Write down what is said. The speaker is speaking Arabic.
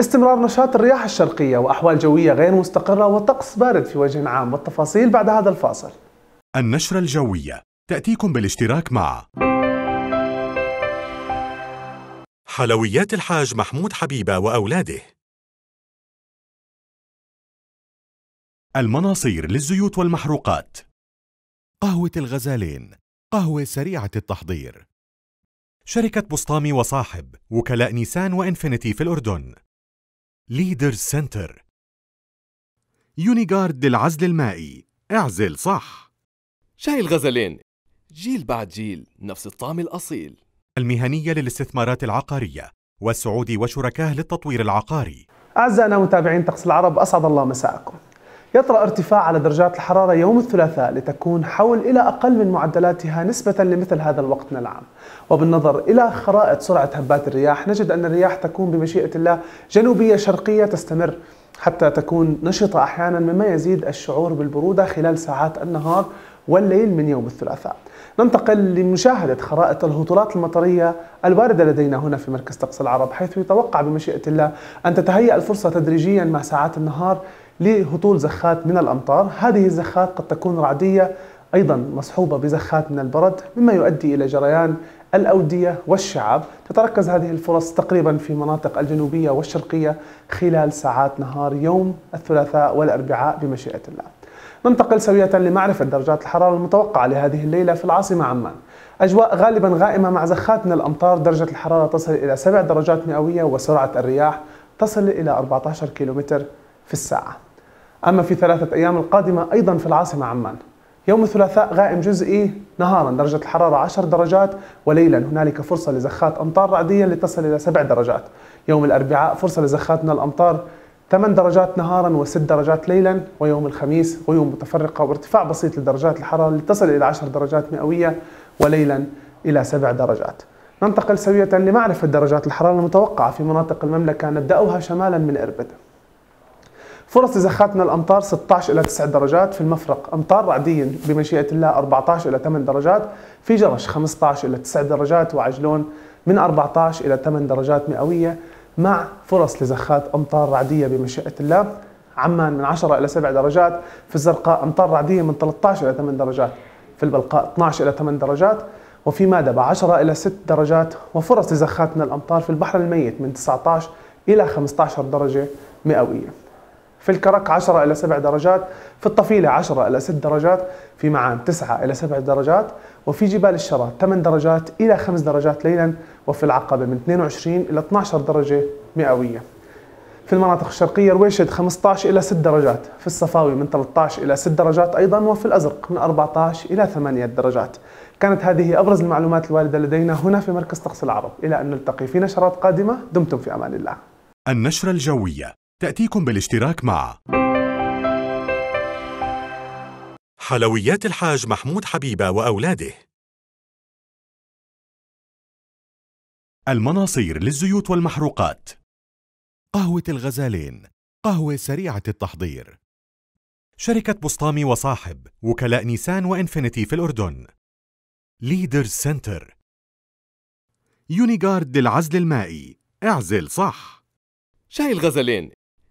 استمرار نشاط الرياح الشرقية وأحوال جوية غير مستقرة وطقس بارد في وجه عام والتفاصيل بعد هذا الفاصل النشرة الجوية تأتيكم بالاشتراك مع حلويات الحاج محمود حبيبة وأولاده المناصير للزيوت والمحروقات قهوة الغزالين قهوة سريعة التحضير شركة بسطامي وصاحب وكلاء نيسان وإنفينيتي في الأردن ليدر سنتر يونيغارد للعزل المائي اعزل صح شاي الغزلين جيل بعد جيل نفس الطعم الأصيل المهنية للاستثمارات العقارية والسعودي وشركاه للتطوير العقاري أعزائنا متابعين طقس العرب أسعد الله مساءكم يطرأ ارتفاع على درجات الحرارة يوم الثلاثاء لتكون حول إلى أقل من معدلاتها نسبة لمثل هذا الوقت من العام وبالنظر إلى خرائط سرعة هبات الرياح نجد أن الرياح تكون بمشيئة الله جنوبية شرقية تستمر حتى تكون نشطة أحيانا مما يزيد الشعور بالبرودة خلال ساعات النهار والليل من يوم الثلاثاء ننتقل لمشاهدة خرائط الهطولات المطرية الواردة لدينا هنا في مركز طقس العرب حيث يتوقع بمشيئة الله أن تتهيأ الفرصة تدريجيا مع ساعات النهار لهطول زخات من الأمطار هذه الزخات قد تكون رعدية أيضا مصحوبة بزخات من البرد مما يؤدي إلى جريان الأودية والشعاب تتركز هذه الفرص تقريبا في مناطق الجنوبية والشرقية خلال ساعات نهار يوم الثلاثاء والأربعاء بمشيئة الله ننتقل سوية لمعرفة درجات الحرارة المتوقعة لهذه الليلة في العاصمة عمان أجواء غالبا غائمة مع زخات من الأمطار درجة الحرارة تصل إلى 7 درجات مئوية وسرعة الرياح تصل إلى 14 كيلومتر في الساعة أما في ثلاثة أيام القادمة أيضا في العاصمة عمان يوم الثلاثاء غائم جزئي إيه؟ نهارا درجة الحرارة 10 درجات وليلا هنالك فرصة لزخات أمطار رعدية لتصل إلى 7 درجات يوم الأربعاء فرصة لزخات من الأمطار 8 درجات نهارا و6 درجات ليلا ويوم الخميس غيوم متفرقة وارتفاع بسيط لدرجات الحرارة لتصل إلى 10 درجات مئوية وليلا إلى 7 درجات ننتقل سوية لمعرفة درجات الحرارة المتوقعة في مناطق المملكة نبدأها شمالا من إربد فرص زخاتنا الامطار 16 الى 9 درجات في المفرق، امطار رعديه بمشيئه الله 14 الى 8 درجات، في جرش 15 الى 9 درجات وعجلون من 14 الى 8 درجات مئويه مع فرص لزخات امطار رعديه بمشيئه الله. عمان من 10 الى 7 درجات، في الزرقاء امطار رعديه من 13 الى 8 درجات، في البلقاء 12 الى 8 درجات، وفي مادبة 10 إلى 6 درجات وفرص لزخات من الأمطار في البحر الميت من 19 إلى 15 درجة مئوية في الكرك 10 إلى 7 درجات في الطفيلة 10 إلى 6 درجات في معان 9 إلى 7 درجات وفي جبال الشرى 8 درجات إلى 5 درجات ليلا وفي العقبة من 22 إلى 12 درجة مئوية في المناطق الشرقية رويشد 15 إلى 6 درجات في الصفاوي من 13 إلى 6 درجات أيضا وفي الأزرق من 14 إلى 8 درجات كانت هذه أبرز المعلومات الواردة لدينا هنا في مركز طقس العرب إلى أن نلتقي في نشرات قادمة دمتم في أمان الله النشرة الجوية تأتيكم بالاشتراك مع حلويات الحاج محمود حبيبة وأولاده المناصير للزيوت والمحروقات قهوة الغزالين قهوة سريعة التحضير شركة بسطامي وصاحب وكلاء نيسان وإنفينيتي في الأردن ليدر سنتر يونيغارد للعزل المائي اعزل صح شاي الغزلين